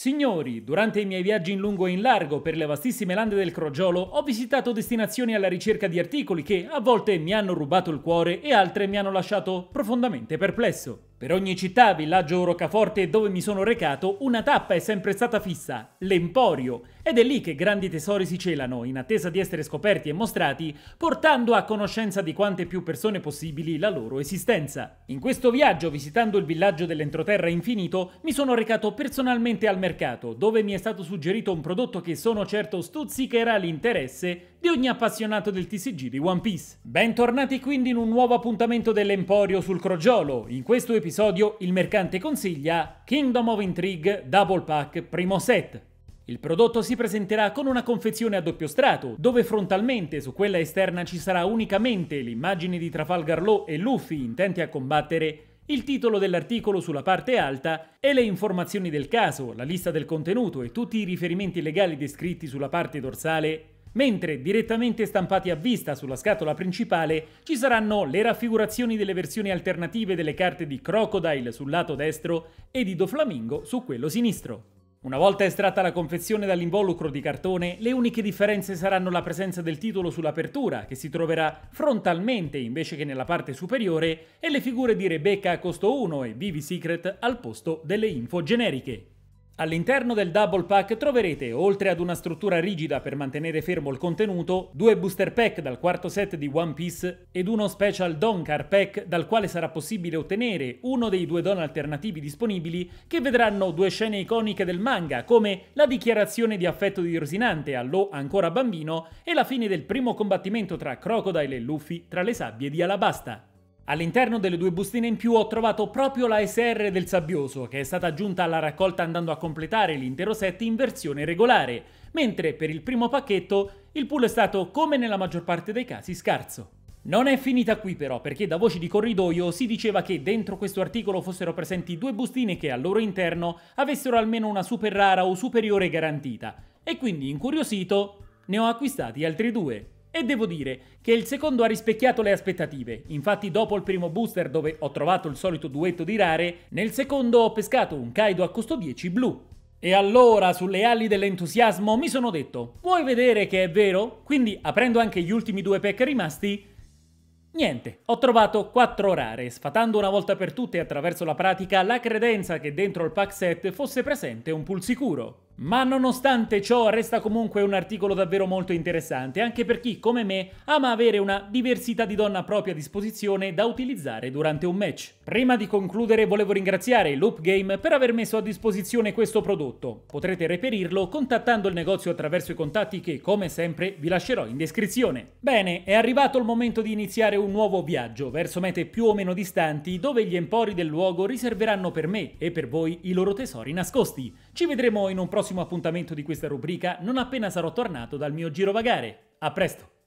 Signori, durante i miei viaggi in lungo e in largo per le vastissime lande del Crogiolo ho visitato destinazioni alla ricerca di articoli che a volte mi hanno rubato il cuore e altre mi hanno lasciato profondamente perplesso. Per ogni città, villaggio o roccaforte dove mi sono recato, una tappa è sempre stata fissa, l'Emporio, ed è lì che grandi tesori si celano, in attesa di essere scoperti e mostrati, portando a conoscenza di quante più persone possibili la loro esistenza. In questo viaggio, visitando il villaggio dell'entroterra infinito, mi sono recato personalmente al mercato, dove mi è stato suggerito un prodotto che sono certo stuzzicherà l'interesse di ogni appassionato del TCG di One Piece. Bentornati quindi in un nuovo appuntamento dell'Emporio sul crogiolo. In questo episodio episodio il mercante consiglia Kingdom of Intrigue Double Pack primo set. Il prodotto si presenterà con una confezione a doppio strato, dove frontalmente su quella esterna ci sarà unicamente l'immagine di Trafalgar Law e Luffy intenti a combattere, il titolo dell'articolo sulla parte alta e le informazioni del caso, la lista del contenuto e tutti i riferimenti legali descritti sulla parte dorsale mentre direttamente stampati a vista sulla scatola principale ci saranno le raffigurazioni delle versioni alternative delle carte di Crocodile sul lato destro e di Doflamingo su quello sinistro. Una volta estratta la confezione dall'involucro di cartone, le uniche differenze saranno la presenza del titolo sull'apertura, che si troverà frontalmente invece che nella parte superiore, e le figure di Rebecca a costo 1 e Vivi Secret al posto delle info generiche. All'interno del Double Pack troverete, oltre ad una struttura rigida per mantenere fermo il contenuto, due booster pack dal quarto set di One Piece ed uno special Donkar pack dal quale sarà possibile ottenere uno dei due don alternativi disponibili che vedranno due scene iconiche del manga come la dichiarazione di affetto di Rosinante a Lo ancora bambino e la fine del primo combattimento tra Crocodile e Luffy tra le sabbie di Alabasta. All'interno delle due bustine in più ho trovato proprio la SR del Sabbioso, che è stata aggiunta alla raccolta andando a completare l'intero set in versione regolare, mentre per il primo pacchetto il pool è stato, come nella maggior parte dei casi, scarso. Non è finita qui però, perché da voci di corridoio si diceva che dentro questo articolo fossero presenti due bustine che al loro interno avessero almeno una super rara o superiore garantita, e quindi incuriosito ne ho acquistati altri due. E devo dire che il secondo ha rispecchiato le aspettative. Infatti dopo il primo booster dove ho trovato il solito duetto di rare, nel secondo ho pescato un Kaido a costo 10 blu. E allora, sulle ali dell'entusiasmo, mi sono detto, vuoi vedere che è vero? Quindi, aprendo anche gli ultimi due pack rimasti, Niente, ho trovato 4 rare, sfatando una volta per tutte attraverso la pratica la credenza che dentro il pack set fosse presente un sicuro. Ma nonostante ciò resta comunque un articolo davvero molto interessante, anche per chi, come me, ama avere una diversità di donna a propria disposizione da utilizzare durante un match. Prima di concludere volevo ringraziare Loop Game per aver messo a disposizione questo prodotto. Potrete reperirlo contattando il negozio attraverso i contatti che, come sempre, vi lascerò in descrizione. Bene, è arrivato il momento di iniziare un nuovo viaggio verso mete più o meno distanti dove gli empori del luogo riserveranno per me e per voi i loro tesori nascosti. Ci vedremo in un prossimo appuntamento di questa rubrica non appena sarò tornato dal mio girovagare. A presto!